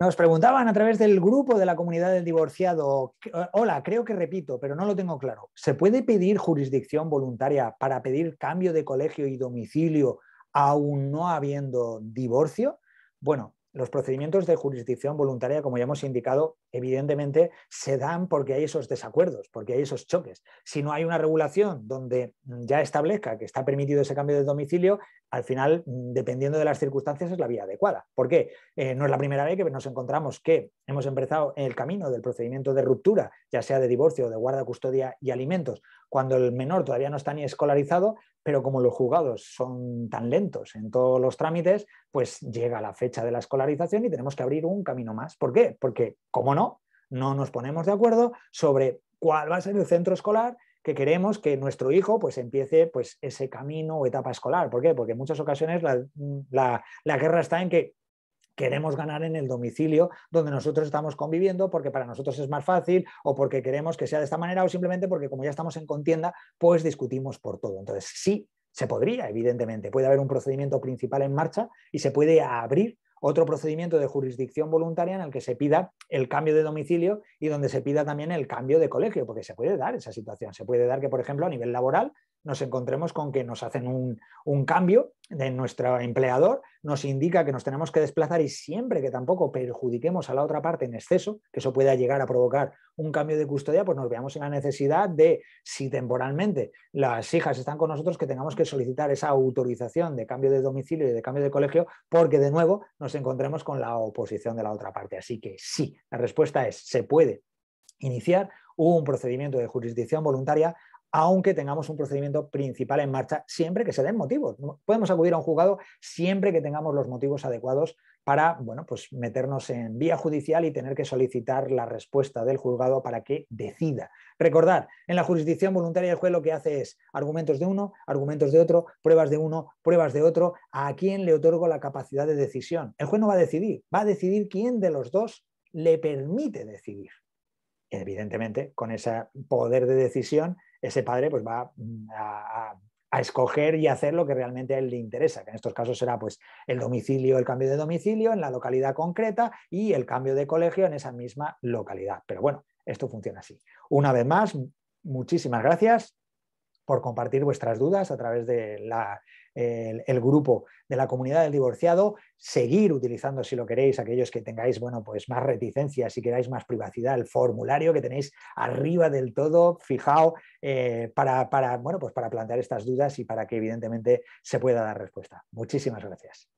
Nos preguntaban a través del grupo de la comunidad del divorciado, eh, hola, creo que repito, pero no lo tengo claro, ¿se puede pedir jurisdicción voluntaria para pedir cambio de colegio y domicilio aún no habiendo divorcio? Bueno, los procedimientos de jurisdicción voluntaria, como ya hemos indicado, evidentemente se dan porque hay esos desacuerdos, porque hay esos choques. Si no hay una regulación donde ya establezca que está permitido ese cambio de domicilio, al final, mm, dependiendo de las circunstancias, es la vía adecuada. ¿Por qué? Eh, no es la primera vez que nos encontramos que hemos empezado el camino del procedimiento de ruptura, ya sea de divorcio, de guarda, custodia y alimentos, cuando el menor todavía no está ni escolarizado, pero como los juzgados son tan lentos en todos los trámites, pues llega la fecha de la escolarización y tenemos que abrir un camino más. ¿Por qué? Porque, como no, no nos ponemos de acuerdo sobre cuál va a ser el centro escolar, que queremos que nuestro hijo pues empiece pues ese camino o etapa escolar. ¿Por qué? Porque en muchas ocasiones la, la guerra está en que queremos ganar en el domicilio donde nosotros estamos conviviendo porque para nosotros es más fácil o porque queremos que sea de esta manera o simplemente porque como ya estamos en contienda, pues discutimos por todo. Entonces, sí, se podría, evidentemente, puede haber un procedimiento principal en marcha y se puede abrir otro procedimiento de jurisdicción voluntaria en el que se pida el cambio de domicilio y donde se pida también el cambio de colegio, porque se puede dar esa situación. Se puede dar que, por ejemplo, a nivel laboral nos encontremos con que nos hacen un, cambio de nuestro empleador, nos indica que nos tenemos que desplazar y siempre que tampoco perjudiquemos a la otra parte en exceso, que eso pueda llegar a provocar un cambio de custodia, pues nos veamos en la necesidad de, si temporalmente las hijas están con nosotros, que tengamos que solicitar esa autorización de cambio de domicilio y de cambio de colegio, porque de nuevo nos encontremos con la oposición de la otra parte. Así que sí, la respuesta es, se puede iniciar un procedimiento de jurisdicción voluntaria aunque tengamos un procedimiento principal en marcha, siempre que se den motivos. Podemos acudir a un juzgado siempre que tengamos los motivos adecuados para bueno, pues meternos en vía judicial y tener que solicitar la respuesta del juzgado para que decida. Recordar, en la jurisdicción voluntaria el juez lo que hace es argumentos de uno, argumentos de otro, pruebas de uno, pruebas de otro, a quién le otorgo la capacidad de decisión. El juez no va a decidir, va a decidir quién de los dos le permite decidir. Evidentemente, con ese poder de decisión ese padre pues va mm, a, escoger y hacer lo que realmente a él le interesa, que en estos casos será pues el domicilio, el cambio de domicilio en la localidad concreta y el cambio de colegio en esa misma localidad. Pero bueno, esto funciona así. Una vez más, muchísimas gracias por compartir vuestras dudas a través del el grupo de la comunidad del divorciado, seguir utilizando si lo queréis aquellos que tengáis bueno, pues más reticencia, si queráis más privacidad, el formulario que tenéis arriba del todo, fijado eh, para, pues para plantear estas dudas y para que evidentemente se pueda dar respuesta. Muchísimas gracias.